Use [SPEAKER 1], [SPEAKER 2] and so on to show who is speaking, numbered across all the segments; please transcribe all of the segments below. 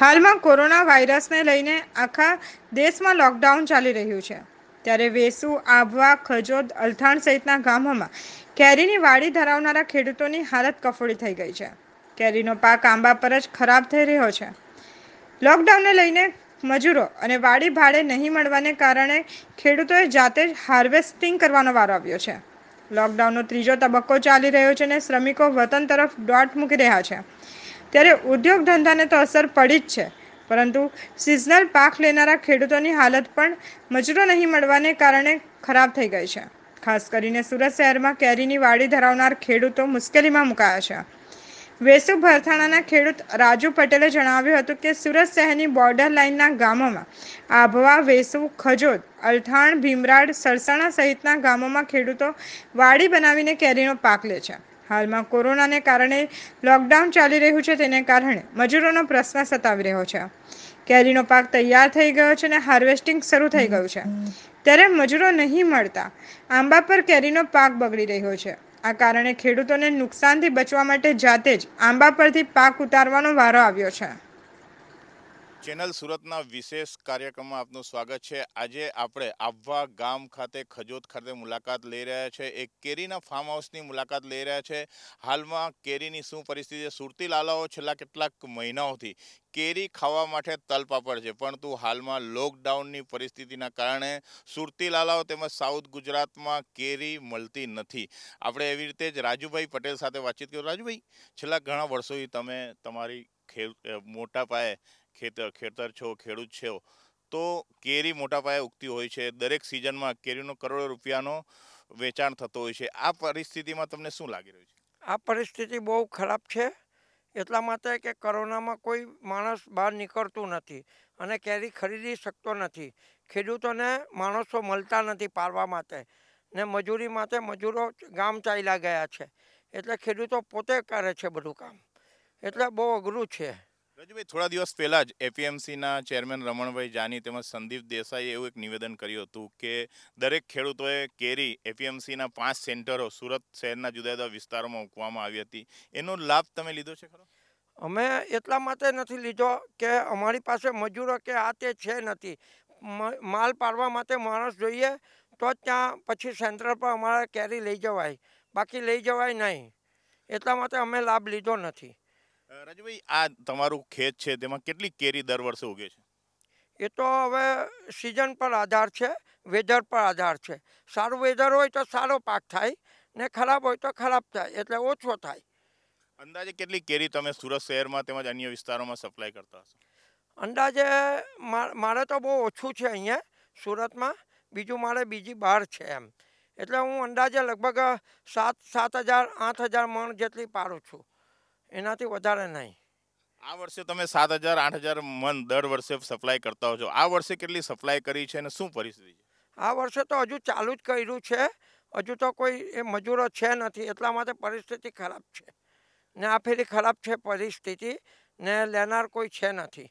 [SPEAKER 1] હાલમાં કોરોના વાયરસને લઈને આખા દેશમાં લોકડાઉન ચાલી રહ્યું છે ત્યારે વેસુ આભવા ખજોદ અલથાણ સહિતના ગામોમાં કેરીની વાડી ધરાવનારા ખેડૂતોની હાલત કફોડી થઈ ગઈ છે કેરીનો પાક આંબા પર જ ખરાબ થઈ રહ્યો છે લોકડાઉનને લઈને મજૂરો અને વાડી ભાડે નહીં મળવાને કારણે ખેડૂતોએ જાતે જ હાર્વેસ્ટિંગ કરવાનો વારો આવ્યો છે લોકડાઉનનો ત્રીજો તબક્કો ચાલી રહ્યો છે અને શ્રમિકો વતન તરફ દોટ મૂકી રહ્યા છે ત્યારે ઉદ્યોગ ધંધાને તો અસર પડી જ છે પરંતુ સિઝનલ પાક લેનારા ખેડૂતોની હાલત પણ મજૂરો નહીં મળવાને કારણે ખરાબ થઈ ગઈ છે ખાસ કરીને સુરત શહેરમાં કેરીની વાડી ધરાવનાર ખેડૂતો મુશ્કેલીમાં મુકાયા છે વેસુ ભરથાણાના ખેડૂત રાજુ પટેલે જણાવ્યું હતું કે સુરત શહેરની બોર્ડર લાઇનના ગામોમાં આભવા વેસુ ખજોદ અલથાણ ભીમરાડ સરસાણા સહિતના ગામોમાં ખેડૂતો વાડી બનાવીને કેરીનો પાક લે છે હાલમાં કોરોનાને કારણે લોકડાઉન ચાલી રહ્યું છે તેને કારણે મજૂરોનો પ્રશ્ન સતાવી રહ્યો છે કેરીનો પાક તૈયાર થઈ ગયો છે અને હાર્વેસ્ટિંગ શરૂ થઈ ગયું છે ત્યારે મજૂરો નહીં મળતા આંબા પર કેરીનો પાક બગડી રહ્યો છે આ કારણે ખેડૂતોને નુકસાનથી બચવા માટે જાતે જ આંબા પરથી પાક ઉતારવાનો વારો આવ્યો છે
[SPEAKER 2] ચેનલ સુરતના વિશેષ કાર્યક્રમમાં આપનું સ્વાગત છે આજે આપણે આવવા ગામ ખાતે ખજોત ખાતે મુલાકાત લઈ રહ્યા છે એક કેરીના ફાર્મ હાઉસની મુલાકાત લઈ રહ્યા છે હાલમાં કેરીની શું પરિસ્થિતિ છે સુરતી લાલાઓ છેલ્લા કેટલાક મહિનાઓથી કેરી ખાવા માટે તલપાપડ છે પરંતુ હાલમાં લોકડાઉનની પરિસ્થિતિના કારણે સુરતી લાલાઓ તેમજ સાઉથ ગુજરાતમાં કેરી મળતી નથી આપણે એવી રીતે જ રાજુભાઈ પટેલ સાથે વાતચીત કરી રાજુભાઈ છેલ્લા ઘણા વર્ષોથી તમે તમારી ખેલ મોટા પાયે ખેતર ખેતર છો ખેડૂત છો તો કેરી મોટા પાયે ઉગતી હોય છે દરેક સિઝનમાં કેરીનો કરોડો રૂપિયાનો વેચાણ થતો હોય છે આ પરિસ્થિતિમાં તમને શું લાગી રહ્યું છે આ પરિસ્થિતિ બહુ ખરાબ છે
[SPEAKER 3] એટલા માટે કે કોરોનામાં કોઈ માણસ બહાર નીકળતું નથી અને કેરી ખરીદી શકતો નથી ખેડૂતોને માણસો મળતા નથી પારવા માટે ને મજૂરી માટે મજૂરો ગામ ચાલ્યા ગયા છે એટલે ખેડૂતો પોતે કરે છે બધું કામ એટલે બહુ અઘરું છે
[SPEAKER 2] રજુભાઈ થોડા દિવસ પહેલા જ એપીએમસીના ચેરમેન રમણભાઈ જાની તેમજ સંદીપ દેસાઈએ એવું એક નિવેદન કર્યું હતું કે દરેક ખેડૂતોએ કેરી એપીએમસીના પાંચ સેન્ટરો સુરત શહેરના જુદા જુદા વિસ્તારોમાં મૂકવામાં આવી હતી એનો લાભ તમે લીધો છે ખરો અમે એટલા માટે નથી લીધો કે અમારી પાસે મજૂરો કે આ તે છે નથી
[SPEAKER 3] માલ પાડવા માટે માણસ જોઈએ તો ત્યાં પછી સેન્ટર પર અમારા કેરી લઈ જવાય બાકી લઈ જવાય નહીં એટલા માટે અમે લાભ લીધો નથી
[SPEAKER 2] રજભાઈ આ તમારું ખેત છે તેમાં કેટલી કેરી દર વર્ષે ઉગે
[SPEAKER 3] છે એ તો હવે સિઝન પર આધાર છે વેધર પર આધાર છે સારું વેધર હોય તો સારો પાક થાય ને ખરાબ હોય તો ખરાબ થાય એટલે ઓછો થાય
[SPEAKER 2] અંદાજે કેટલી કેરી તમે સુરત શહેરમાં તેમજ અન્ય વિસ્તારોમાં સપ્લાય કરતા હશો
[SPEAKER 3] અંદાજે મારે તો બહુ ઓછું છે અહીંયા સુરતમાં બીજું મારે બીજી બહાર છે એમ એટલે હું અંદાજે લગભગ સાત સાત હજાર આઠ હજાર મણ જેટલી પાડું છું એનાથી વધારે
[SPEAKER 2] નહીં આ વર્ષે તમે સાત હજાર આઠ હજાર મન દર વર્ષે સપ્લાય કરતા હો છો આ વર્ષે કેટલી સપ્લાય કરી છે અને શું પરિસ્થિતિ છે આ વર્ષે તો હજુ ચાલુ જ કર્યું છે હજુ તો
[SPEAKER 3] કોઈ એ મજૂરો છે નથી એટલા માટે પરિસ્થિતિ ખરાબ છે ને આ ફેરી ખરાબ છે પરિસ્થિતિ ને લેનાર કોઈ છે નથી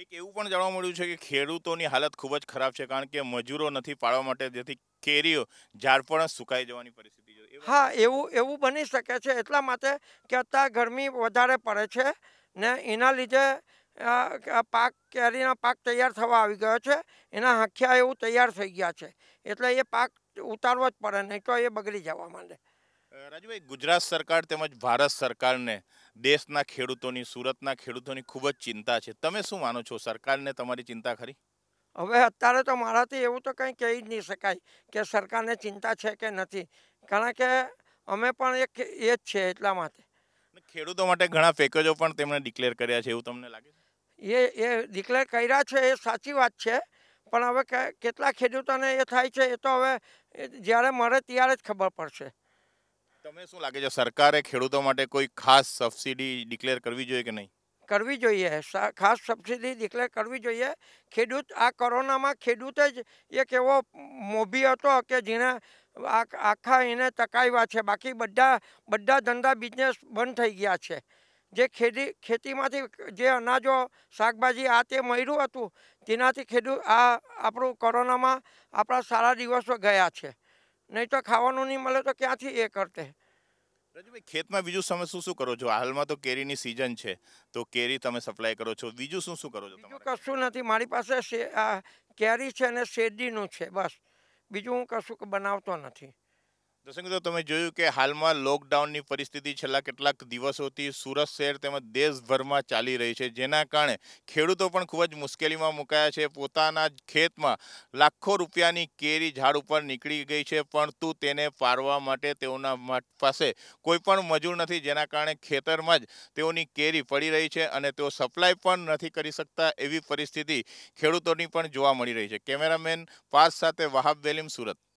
[SPEAKER 2] એક એવું પણ જાણવા મળ્યું છે કે ખેડૂતોની હાલત ખૂબ જ ખરાબ છે કારણ કે મજૂરો નથી પાડવા માટે જેથી કેરીઓ ઝાડ પણ સુકાઈ જવાની પરિસ્થિતિ
[SPEAKER 3] હા એવું એવું બની શકે છે એટલા માટે કે અત્યારે ગરમી વધારે પડે છે ને એના લીધે પાક કેરીના પાક તૈયાર થવા આવી ગયો છે એના હાંખ્યા એવું તૈયાર થઈ ગયા છે એટલે એ પાક ઉતારવો જ પડે નહીં તો એ બગડી જવા માંડે
[SPEAKER 2] રાજુભાઈ ગુજરાત સરકાર તેમજ ભારત સરકારને દેશના ખેડૂતોની સુરતના ખેડૂતોની ખૂબ જ ચિંતા છે તમે શું માનો છો સરકારને તમારી ચિંતા ખરી હવે અત્યારે તો મારાથી એવું તો કંઈ કહી જ નહીં શકાય કે સરકારને ચિંતા છે કે નથી
[SPEAKER 3] કારણ કે અમે પણ એક એ જ છે એટલા માટે
[SPEAKER 2] ખેડૂતો માટે ઘણા પેકેજો પણ તેમણે ડિક્લેર કર્યા છે એવું તમને લાગે
[SPEAKER 3] એ એ ડિક્લેર કર્યા છે એ સાચી વાત છે પણ હવે કેટલા ખેડૂતોને એ થાય છે એ તો હવે જ્યારે મળે ત્યારે જ ખબર પડશે
[SPEAKER 2] તમને શું લાગે છે સરકારે ખેડૂતો માટે કોઈ ખાસ સબસિડી ડિક્લેર કરવી જોઈએ કે નહીં
[SPEAKER 3] કરવી જોઈએ ખાસ સબસિડી ડિક્લેર કરવી જોઈએ ખેડૂત આ કોરોનામાં ખેડૂતે જ એક એવો મોભી હતો કે જેને આખા એને તકાવ્યા છે બાકી બધા બધા ધંધા બિઝનેસ બંધ થઈ ગયા છે જે ખેતી ખેતીમાંથી જે અનાજો શાકભાજી આ તે મળ્યું હતું તેનાથી ખેડૂત આ આપણું કોરોનામાં આપણા સારા દિવસો ગયા છે નહીં તો ખાવાનું નહીં મળે તો ક્યાંથી એ કરતે
[SPEAKER 2] રજુભાઈ ખેતમાં બીજું તમે શું શું કરો છો હાલમાં તો કેરીની સિઝન છે તો કેરી તમે સપ્લાય કરો છો બીજું શું શું કરો છો બીજું
[SPEAKER 3] કશું નથી મારી પાસે કેરી છે અને શેરડીનું છે બસ બીજું હું કશુંક બનાવતો નથી
[SPEAKER 2] દર્શક તમે જોયું કે હાલમાં લોકડાઉનની પરિસ્થિતિ છેલ્લા કેટલાક દિવસોથી સુરત શહેર તેમજ દેશભરમાં ચાલી રહી છે જેના કારણે ખેડૂતો પણ ખૂબ જ મુશ્કેલીમાં મુકાયા છે પોતાના ખેતમાં લાખો રૂપિયાની કેરી ઝાડ ઉપર નીકળી ગઈ છે પરંતુ તેને પારવા માટે તેઓના પાસે કોઈ પણ મજૂર નથી જેના કારણે ખેતરમાં જ તેઓની કેરી પડી રહી છે અને તેઓ સપ્લાય પણ નથી કરી શકતા એવી પરિસ્થિતિ ખેડૂતોની પણ જોવા મળી રહી છે કેમેરામેન પાસ સાથે વહાબ વેલીમ સુરત